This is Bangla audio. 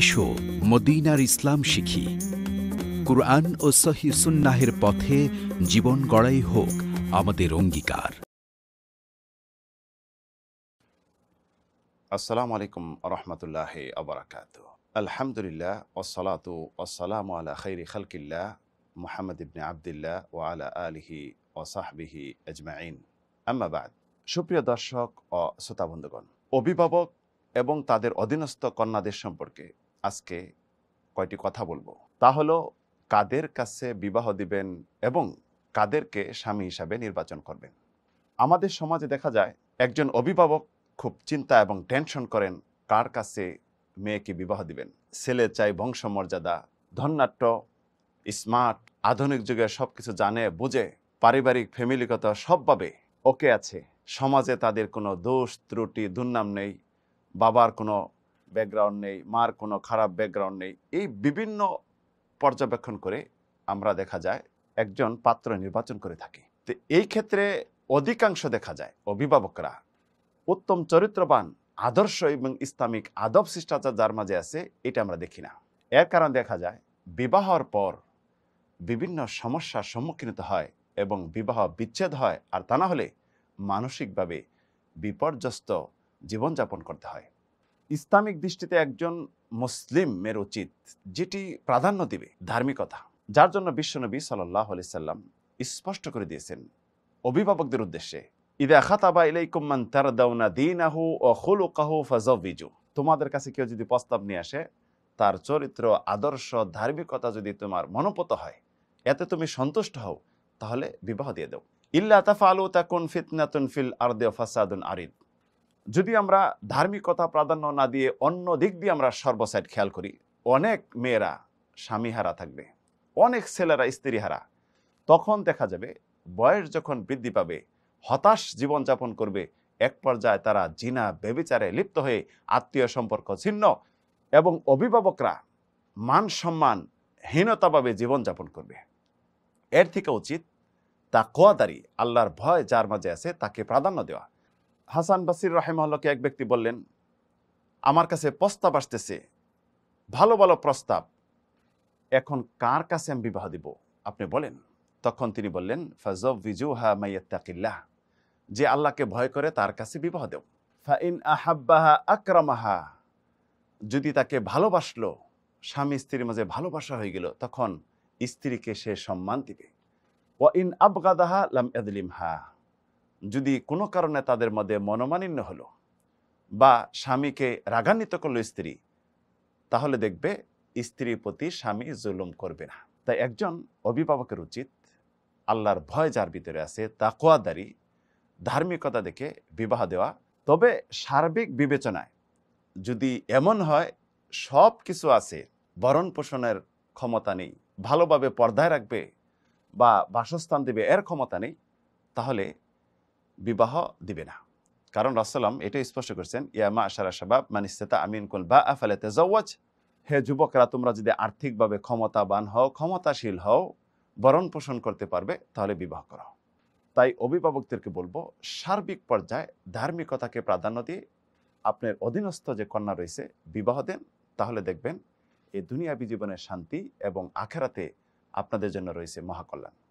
এসো মদিনার ইসলাম শিখি কুরআন ও সহি সুন্নাহের পথে জীবন গড়াই হোক আমাদের অঙ্গীকার আসসালামু আলাইকুম রহমতুল্লাহ আবরাকাত আলহামদুলিল্লাহ ওসলাতু ওসালাম আলা খৈরি খালকিল্লা মোহাম্মদ ইবনে আবদুল্লাহ ও আলা আলহি ও সাহবিহি আজমাইন আম্মাবাদ সুপ্রিয় দর্শক ও শ্রোতাবন্ধুগণ অভিভাবক এবং তাদের অধীনস্থ কন্যাদের সম্পর্কে আজকে কয়টি কথা বলবো তা হলো কাদের কাছে বিবাহ দিবেন এবং কাদেরকে স্বামী হিসাবে নির্বাচন করবেন আমাদের সমাজে দেখা যায় একজন অভিভাবক খুব চিন্তা এবং টেনশন করেন কার কাছে মেয়েকে বিবাহ দিবেন ছেলে চাই বংশমর্যাদা ধন্যাট্য স্মার্ট আধুনিক যুগে সব কিছু জানে বুঝে পারিবারিক ফ্যামিলিগত সবভাবে ওকে আছে সমাজে তাদের কোনো দোষ ত্রুটি দুর্নাম নেই বাবার কোনো ব্যাকগ্রাউন্ড নেই মার কোনো খারাপ ব্যাকগ্রাউন্ড নেই এই বিভিন্ন পর্যবেক্ষণ করে আমরা দেখা যায় একজন পাত্র নির্বাচন করে থাকি তো এই ক্ষেত্রে অধিকাংশ দেখা যায় অভিভাবকরা উত্তম চরিত্রবান আদর্শ এবং ইসলামিক আদব শিষ্টাচার যার মাঝে আছে এটা আমরা দেখি না এর কারণ দেখা যায় বিবাহর পর বিভিন্ন সমস্যার সম্মুখীন হয় এবং বিবাহ বিচ্ছেদ হয় আর তা না হলে মানসিকভাবে বিপর্যস্ত জীবনযাপন করতে হয় ইসলামিক দৃষ্টিতে একজন মুসলিমের উচিত যেটি প্রাধান্য দিবে ধার্মিকতা যার জন্য বিশ্বনবী সাল্লাহ আলি সাল্লাম স্পষ্ট করে দিয়েছেন অভিভাবকদের উদ্দেশ্যে ইদা খাতাবা ইলাইকুম্মান তার দাউনা দিন আহু ও হুলুকাহু ফাজবিজু তোমাদের কাছে কেউ যদি প্রস্তাব নিয়ে আসে তার চরিত্র আদর্শ ধার্মিকতা যদি তোমার মনোপত হয় এতে তুমি সন্তুষ্ট হও তাহলে বিবাহ দিয়ে দেও ইল্লা তাফা আলু তাকুন ফিতনাতুন ফিল আর্দে ফাসাদুন আরিদ যদি আমরা ধার্মিকতা প্রাধান্য না দিয়ে অন্য দিক দিয়ে আমরা সর্বসাইড খেয়াল করি অনেক মেয়েরা স্বামীহারা থাকবে অনেক ছেলেরা স্ত্রীহারা তখন দেখা যাবে বয়স যখন বৃদ্ধি পাবে হতাশ জীবনযাপন করবে এক পর্যায়ে তারা জিনা বেবিচারে লিপ্ত হয়ে আত্মীয় সম্পর্ক ছিন্ন এবং অভিভাবকরা মান সম্মান হীনতাভাবে জীবনযাপন করবে এর থেকে উচিত তা কোয়াদারি আল্লাহর ভয় যার মাঝে আছে তাকে প্রাধান্য দেওয়া হাসান বাসির রাহেমহল্লাকে এক ব্যক্তি বললেন আমার কাছে প্রস্তাব আসতেছে ভালো ভালো প্রস্তাব এখন কার কাছে আমি বিবাহ দিব আপনি বলেন তখন তিনি বললেন ফাজব ভিজু হা মাইয়াকিল্লাহ যে আল্লাহকে ভয় করে তার কাছে বিবাহ দেও ফাইন আহাব্বাহা আক্রামাহা যদি তাকে ভালোবাসলো স্বামী স্ত্রীর মাঝে ভালোবাসা হয়ে গেল তখন স্ত্রীকে সে সম্মান দিবে ও ইন আবগাদাহা লাম এদলিম হা যদি কোনো কারণে তাদের মধ্যে মনোমালিন্য হলো বা স্বামীকে রাগান্বিত করলো স্ত্রী তাহলে দেখবে স্ত্রীর প্রতি স্বামী জুলুম করবে না তাই একজন অভিভাবকের উচিত আল্লাহর ভয় যার ভিতরে আছে তা কোয়াদারি ধার্মিকতা দেখে বিবাহ দেওয়া তবে সার্বিক বিবেচনায় যদি এমন হয় সব কিছু আছে বরণ পোষণের ক্ষমতা নেই ভালোভাবে পর্দায় রাখবে বা বাসস্থান দেবে এর ক্ষমতা নেই তাহলে বিবাহ দিবে না কারণ রাসাল্লাম এটা স্পষ্ট করেছেন ইয়ামা আশারা সাবাব মানিস্তা আমিন কুল বা আফালে তেজাওয়াজ হে যুবকরা তোমরা যদি আর্থিকভাবে ক্ষমতাবান হও ক্ষমতাশীল হও বরণ পোষণ করতে পারবে তাহলে বিবাহ করো তাই অভিভাবকদেরকে বলবো সার্বিক পর্যায়ে ধার্মিকতাকে প্রাধান্য দিয়ে আপনার অধীনস্থ যে কন্যা রয়েছে বিবাহ দেন তাহলে দেখবেন এই দুনিয়াবি জীবনের শান্তি এবং আখেরাতে আপনাদের জন্য রয়েছে মহাকল্যাণ